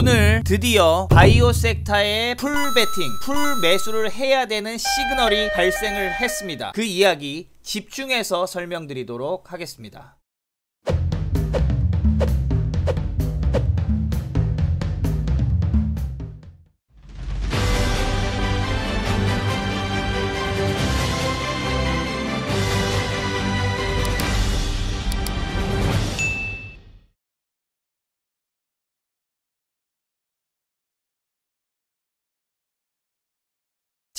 오늘 드디어 바이오 섹터의풀 베팅, 풀 매수를 해야 되는 시그널이 발생을 했습니다. 그 이야기 집중해서 설명드리도록 하겠습니다.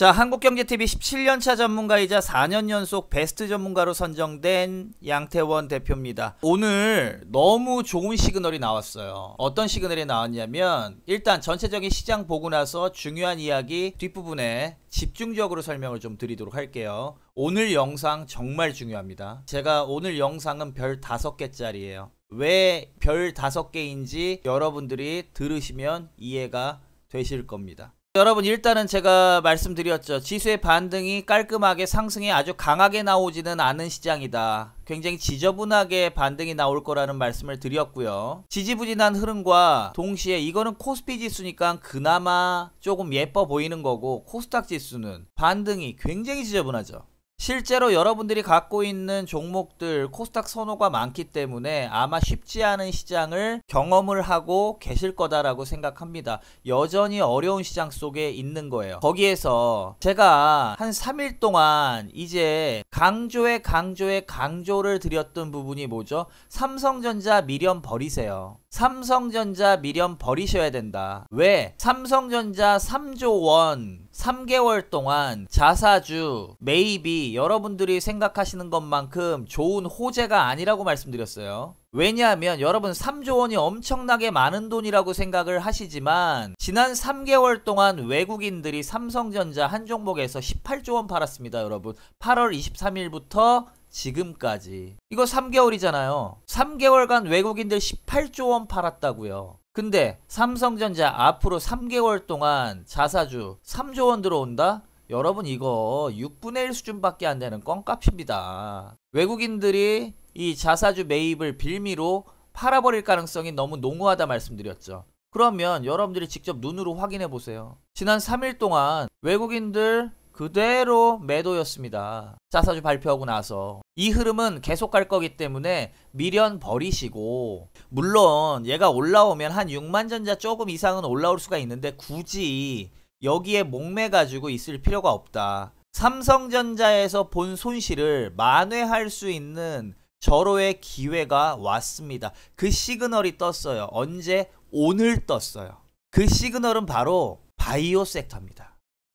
자, 한국경제TV 17년차 전문가이자 4년 연속 베스트 전문가로 선정된 양태원 대표입니다. 오늘 너무 좋은 시그널이 나왔어요. 어떤 시그널이 나왔냐면 일단 전체적인 시장 보고 나서 중요한 이야기 뒷부분에 집중적으로 설명을 좀 드리도록 할게요. 오늘 영상 정말 중요합니다. 제가 오늘 영상은 별 5개짜리예요. 왜 별 5개인지 여러분들이 들으시면 이해가 되실 겁니다. 여러분 일단은 제가 말씀드렸죠. 지수의 반등이 깔끔하게 상승이 아주 강하게 나오지는 않은 시장이다. 굉장히 지저분하게 반등이 나올 거라는 말씀을 드렸고요. 지지부진한 흐름과 동시에 이거는 코스피 지수니까 그나마 조금 예뻐 보이는 거고 코스닥 지수는 반등이 굉장히 지저분하죠. 실제로 여러분들이 갖고 있는 종목들 코스닥 선호가 많기 때문에 아마 쉽지 않은 시장을 경험을 하고 계실 거다라고 생각합니다. 여전히 어려운 시장 속에 있는 거예요. 거기에서 제가 한 3일 동안 이제 강조의강조의 강조를 드렸던 부분이 뭐죠? 삼성전자 미련 버리세요. 삼성전자 미련 버리셔야 된다. 왜? 삼성전자 3조 원 3개월 동안 자사주, 매입이 여러분들이 생각하시는 것만큼 좋은 호재가 아니라고 말씀드렸어요. 왜냐하면 여러분 3조 원이 엄청나게 많은 돈이라고 생각을 하시지만 지난 3개월 동안 외국인들이 삼성전자 한 종목에서 18조 원 팔았습니다 여러분 8월 23일부터 지금까지 이거 3개월이잖아요 3개월간 외국인들 18조 원 팔았다고요 근데 삼성전자 앞으로 3개월 동안 자사주 3조 원 들어온다? 여러분 이거 6분의 1 수준밖에 안 되는 껌값입니다. 외국인들이 이 자사주 매입을 빌미로 팔아버릴 가능성이 너무 농후하다 말씀드렸죠. 그러면 여러분들이 직접 눈으로 확인해 보세요. 지난 3일 동안 외국인들 그대로 매도였습니다. 자사주 발표하고 나서 이 흐름은 계속 갈 거기 때문에 미련 버리시고 물론 얘가 올라오면 한 6만전자 조금 이상은 올라올 수가 있는데 굳이 여기에 목매 가지고 있을 필요가 없다. 삼성전자에서 본 손실을 만회할 수 있는 절호의 기회가 왔습니다. 그 시그널이 떴어요. 언제? 오늘 떴어요. 그 시그널은 바로 바이오 섹터입니다.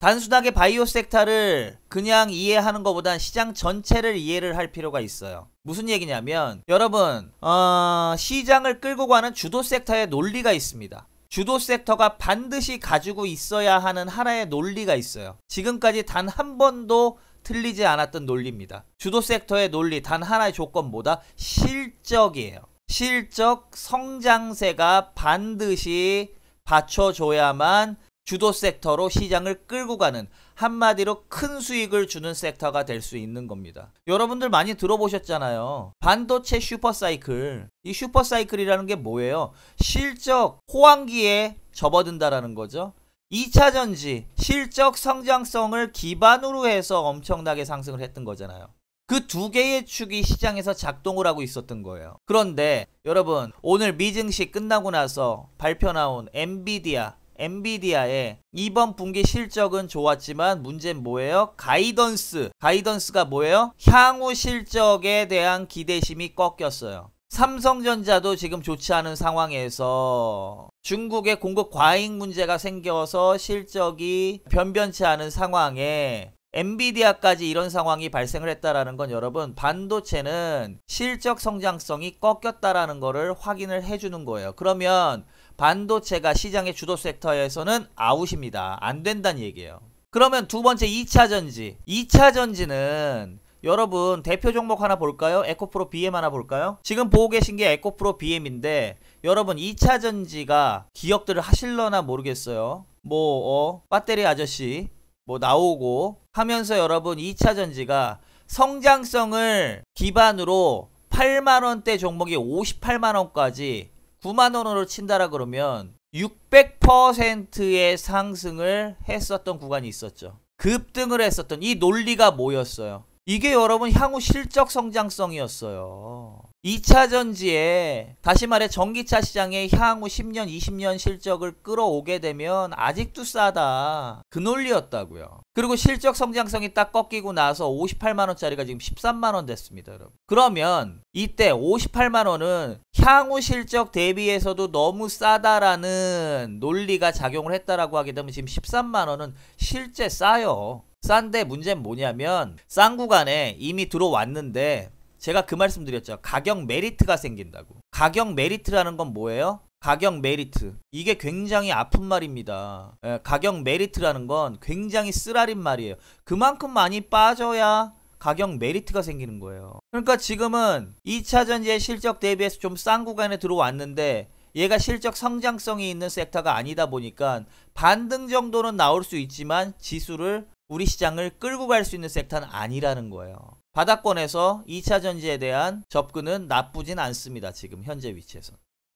단순하게 바이오 섹터를 그냥 이해하는 것보단 시장 전체를 이해를 할 필요가 있어요. 무슨 얘기냐면 여러분 어, 시장을 끌고 가는 주도 섹터의 논리가 있습니다. 주도 섹터가 반드시 가지고 있어야 하는 하나의 논리가 있어요. 지금까지 단 한 번도 틀리지 않았던 논리입니다. 주도 섹터의 논리 단 하나의 조건 보다 실적이에요. 실적 성장세가 반드시 받쳐줘야만 주도 섹터로 시장을 끌고 가는 한마디로 큰 수익을 주는 섹터가 될 수 있는 겁니다. 여러분들 많이 들어보셨잖아요. 반도체 슈퍼사이클. 이 슈퍼사이클이라는 게 뭐예요? 실적 호황기에 접어든다라는 거죠. 2차 전지 실적 성장성을 기반으로 해서 엄청나게 상승을 했던 거잖아요. 그 두 개의 축이 시장에서 작동을 하고 있었던 거예요. 그런데 여러분 오늘 미증시 끝나고 나서 발표 나온 엔비디아 엔비디아의 이번 분기 실적은 좋았지만 문제는 뭐예요? 가이던스. 가이던스가 뭐예요? 향후 실적에 대한 기대심이 꺾였어요. 삼성전자도 지금 좋지 않은 상황에서 중국의 공급 과잉 문제가 생겨서 실적이 변변치 않은 상황에 엔비디아까지 이런 상황이 발생을 했다라는 건 여러분 반도체는 실적 성장성이 꺾였다라는 거를 확인을 해주는 거예요. 그러면 반도체가 시장의 주도 섹터에서는 아웃입니다. 안 된다는 얘기예요. 그러면 두 번째 2차 전지. 2차 전지는 여러분 대표 종목 하나 볼까요? 에코프로 BM 하나 볼까요? 지금 보고 계신 게 에코프로 BM인데 여러분 2차 전지가 기억들을 하실려나 모르겠어요. 뭐 어, 배터리 아저씨 뭐 나오고 하면서 여러분 2차 전지가 성장성을 기반으로 8만원대 종목이 58만원까지 9만 원으로 친다라 그러면 600%의 상승을 했었던 구간이 있었죠. 급등을 했었던 이 논리가 뭐였어요? 이게 여러분 향후 실적 성장성이었어요. 2차 전지에 다시 말해 전기차 시장에 향후 10년 20년 실적을 끌어오게 되면 아직도 싸다 그 논리였다고요 그리고 실적 성장성이 딱 꺾이고 나서 58만원짜리가 지금 13만원 됐습니다 여러분 그러면 이때 58만원은 향후 실적 대비해서도 너무 싸다라는 논리가 작용을 했다라고 하게 되면 지금 13만원은 실제 싸요 싼데 문제는 뭐냐면 싼 구간에 이미 들어왔는데 제가 그 말씀드렸죠. 가격 메리트가 생긴다고. 가격 메리트라는 건 뭐예요? 가격 메리트. 이게 굉장히 아픈 말입니다. 예, 가격 메리트라는 건 굉장히 쓰라린 말이에요. 그만큼 많이 빠져야 가격 메리트가 생기는 거예요. 그러니까 지금은 2차전지의 실적 대비해서 좀 싼 구간에 들어왔는데 얘가 실적 성장성이 있는 섹터가 아니다 보니까 반등 정도는 나올 수 있지만 지수를 우리 시장을 끌고 갈 수 있는 섹터는 아니라는 거예요. 바닥권에서 2차 전지에 대한 접근은 나쁘진 않습니다. 지금 현재 위치에서.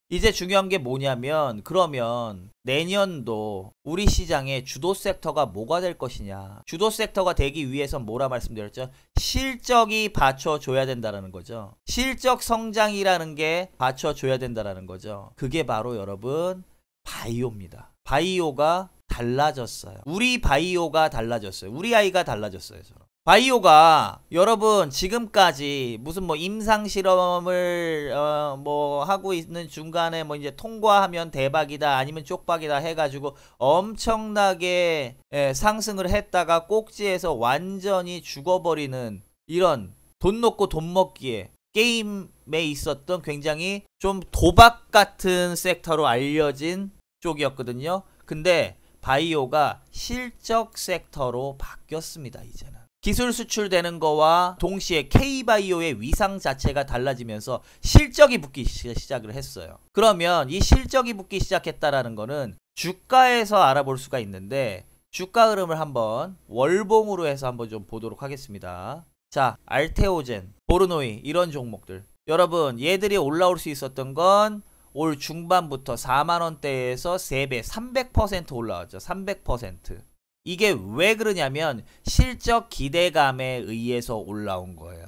이제 중요한 게 뭐냐면 그러면 내년도 우리 시장의 주도 섹터가 뭐가 될 것이냐. 주도 섹터가 되기 위해선 뭐라 말씀드렸죠? 실적이 받쳐줘야 된다라는 거죠. 실적 성장이라는 게 받쳐줘야 된다라는 거죠. 그게 바로 여러분 바이오입니다. 바이오가 달라졌어요. 우리 바이오가 달라졌어요. 우리 아이가 달라졌어요. 저는. 바이오가 여러분 지금까지 무슨 뭐 임상 실험을 어뭐 하고 있는 중간에 뭐 이제 통과하면 대박이다 아니면 쪽박이다 해가지고 엄청나게 예, 상승을 했다가 꼭지에서 완전히 죽어버리는 이런 돈 놓고 돈 먹기에 게임에 있었던 굉장히 좀 도박 같은 섹터로 알려진 쪽이었거든요. 근데 바이오가 실적 섹터로 바뀌었습니다 이제는. 기술 수출되는 거와 동시에 K바이오의 위상 자체가 달라지면서 실적이 붙기 시작을 했어요. 그러면 이 실적이 붙기 시작했다라는 거는 주가에서 알아볼 수가 있는데 주가 흐름을 한번 월봉으로 해서 한번 좀 보도록 하겠습니다. 자, 알테오젠, 보르노이 이런 종목들. 여러분, 얘들이 올라올 수 있었던 건 올 중반부터 4만원대에서 3배, 300% 올라왔죠. 300%. 이게 왜 그러냐면 실적 기대감에 의해서 올라온 거예요.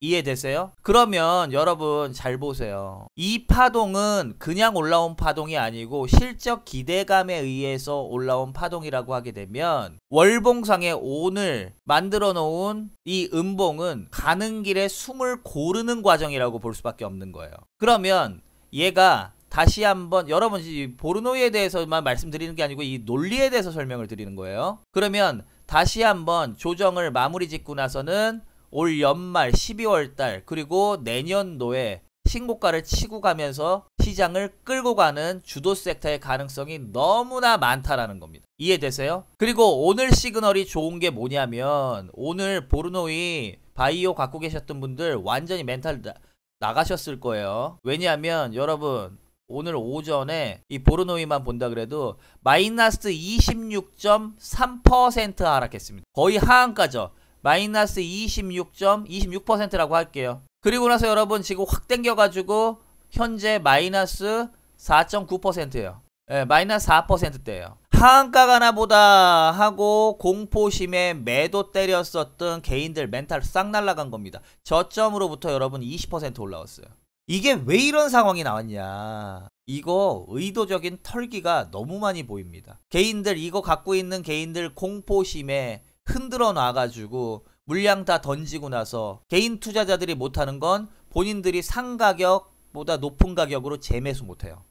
이해되세요? 그러면 여러분 잘 보세요. 이 파동은 그냥 올라온 파동이 아니고 실적 기대감에 의해서 올라온 파동이라고 하게 되면 월봉상에 오늘 만들어 놓은 이 음봉은 가는 길에 숨을 고르는 과정이라고 볼 수밖에 없는 거예요. 그러면 얘가 다시 한번 여러분 이 보르노이에 대해서만 말씀드리는 게 아니고 이 논리에 대해서 설명을 드리는 거예요. 그러면 다시 한번 조정을 마무리 짓고 나서는 올 연말 12월 달 그리고 내년도에 신고가를 치고 가면서 시장을 끌고 가는 주도 섹터의 가능성이 너무나 많다라는 겁니다. 이해되세요? 그리고 오늘 시그널이 좋은 게 뭐냐면 오늘 보르노이 바이오 갖고 계셨던 분들 완전히 멘탈 나, 나가셨을 거예요. 왜냐하면 여러분 오늘 오전에 이 보르노이만 본다 그래도 마이너스 26.3% 하락했습니다. 거의 하한가죠. 마이너스 26.26%라고 할게요. 그리고 나서 여러분 지금 확 땡겨가지고 현재 마이너스 4.9%예요. 네, 예, 마이너스 4%대예요. 하한가가나 보다 하고 공포심에 매도 때렸었던 개인들 멘탈 싹 날라간 겁니다. 저점으로부터 여러분 20% 올라왔어요. 이게 왜 이런 상황이 나왔냐. 이거 의도적인 털기가 너무 많이 보입니다. 개인들, 이거 갖고 있는 개인들 공포심에 흔들어 놔가지고 물량 다 던지고 나서 개인 투자자들이 못하는 건 본인들이 상 가격보다 높은 가격으로 재매수 못해요.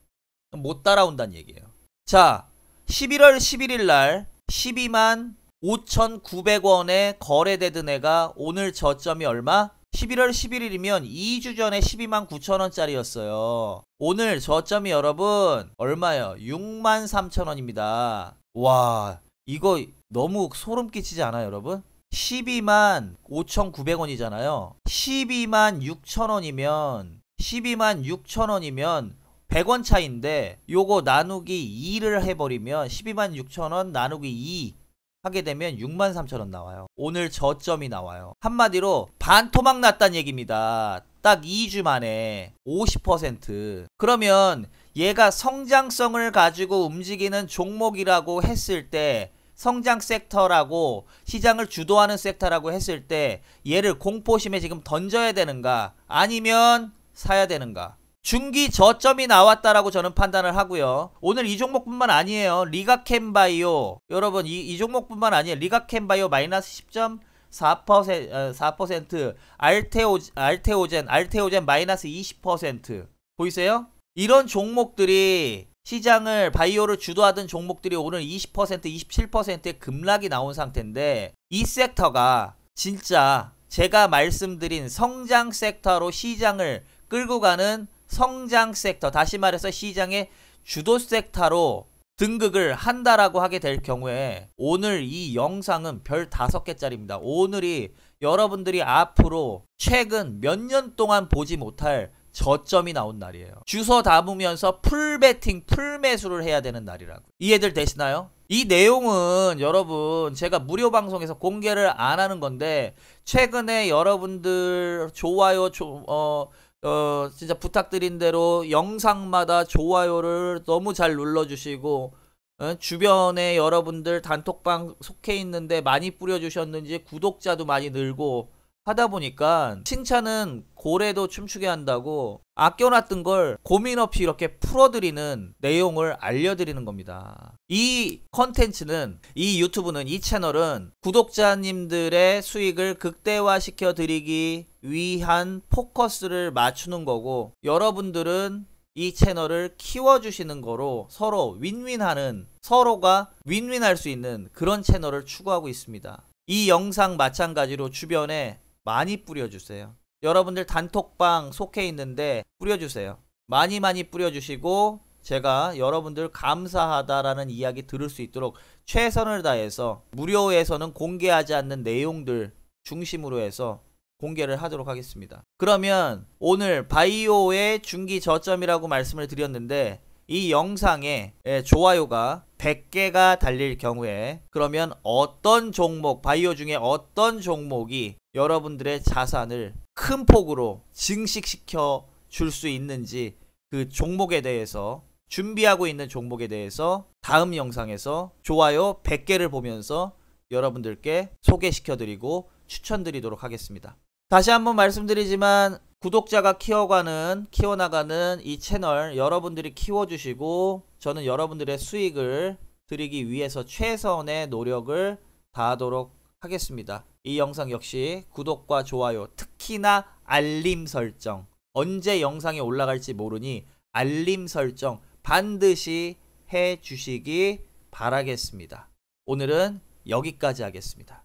못 따라온다는 얘기예요. 자, 11월 11일 날 12만 5,900원에 거래되던 애가 오늘 저점이 얼마? 11월 11일이면 2주 전에 12만 9천원짜리였어요. 오늘 저점이 여러분 얼마예요? 6만 3천원입니다. 와 이거 너무 소름 끼치지 않아요 여러분? 12만 5,900원이잖아요. 12만 6천원이면 12만 6천원이면 100원 차인데 요거 나누기 2를 해버리면 12만 6천원 나누기 2 하게 되면 63,000원 나와요. 오늘 저점이 나와요. 한마디로 반 토막 났단 얘기입니다. 딱 2주 만에 50% 그러면 얘가 성장성을 가지고 움직이는 종목이라고 했을 때 성장 섹터라고 시장을 주도하는 섹터라고 했을 때 얘를 공포심에 지금 던져야 되는가 아니면 사야 되는가 중기 저점이 나왔다라고 저는 판단을 하고요. 오늘 이 종목뿐만 아니에요. 리가캔바이오 여러분 이, 이 종목뿐만 아니에요. 리가캔바이오 마이너스 1 0 4%, 4% 알테오, 알테오젠, 알테오젠 마이너스 20% 보이세요? 이런 종목들이 시장을 바이오를 주도하던 종목들이 오늘 20% 27%의 급락이 나온 상태인데 이 섹터가 진짜 제가 말씀드린 성장 섹터로 시장을 끌고 가는 성장 섹터, 다시 말해서 시장의 주도 섹터로 등극을 한다라고 하게 될 경우에 오늘 이 영상은 별 다섯 개짜리입니다. 오늘이 여러분들이 앞으로 최근 몇 년 동안 보지 못할 저점이 나온 날이에요. 주소 담으면서 풀베팅, 풀매수를 해야 되는 날이라고. 이해들 되시나요? 이 내용은 여러분 제가 무료 방송에서 공개를 안 하는 건데 최근에 여러분들 좋아요, 조, 어, 어, 진짜 부탁드린 대로 영상마다 좋아요를 너무 잘 눌러주시고 어, 주변에 여러분들 단톡방 속해 있는데 많이 뿌려주셨는지 구독자도 많이 늘고 하다 보니까 칭찬은 고래도 춤추게 한다고 아껴놨던 걸 고민 없이 이렇게 풀어드리는 내용을 알려드리는 겁니다. 이 컨텐츠는 이 유튜브는 이 채널은 구독자님들의 수익을 극대화시켜 드리기 위한 포커스를 맞추는 거고 여러분들은 이 채널을 키워주시는 거로 서로 윈윈하는 서로가 윈윈할 수 있는 그런 채널을 추구하고 있습니다. 이 영상 마찬가지로 주변에 많이 뿌려주세요. 여러분들 단톡방 속해 있는데 뿌려주세요. 많이 많이 뿌려주시고 제가 여러분들 감사하다라는 이야기 들을 수 있도록 최선을 다해서 무료에서는 공개하지 않는 내용들 중심으로 해서 공개를 하도록 하겠습니다. 그러면 오늘 바이오의 중기 저점이라고 말씀을 드렸는데 이 영상에 예, 좋아요가 100개가 달릴 경우에 그러면 어떤 종목, 바이오 중에 어떤 종목이 여러분들의 자산을 큰 폭으로 증식시켜 줄 수 있는지 그 종목에 대해서 준비하고 있는 종목에 대해서 다음 영상에서 좋아요 100개를 보면서 여러분들께 소개시켜 드리고 추천드리도록 하겠습니다. 다시 한번 말씀드리지만 구독자가 키워가는 키워나가는 이 채널 여러분들이 키워주시고 저는 여러분들의 수익을 드리기 위해서 최선의 노력을 다하도록 하겠습니다. 이 영상 역시 구독과 좋아요 특히나 알림 설정 언제 영상이 올라갈지 모르니 알림 설정 반드시 해주시기 바라겠습니다. 오늘은 여기까지 하겠습니다.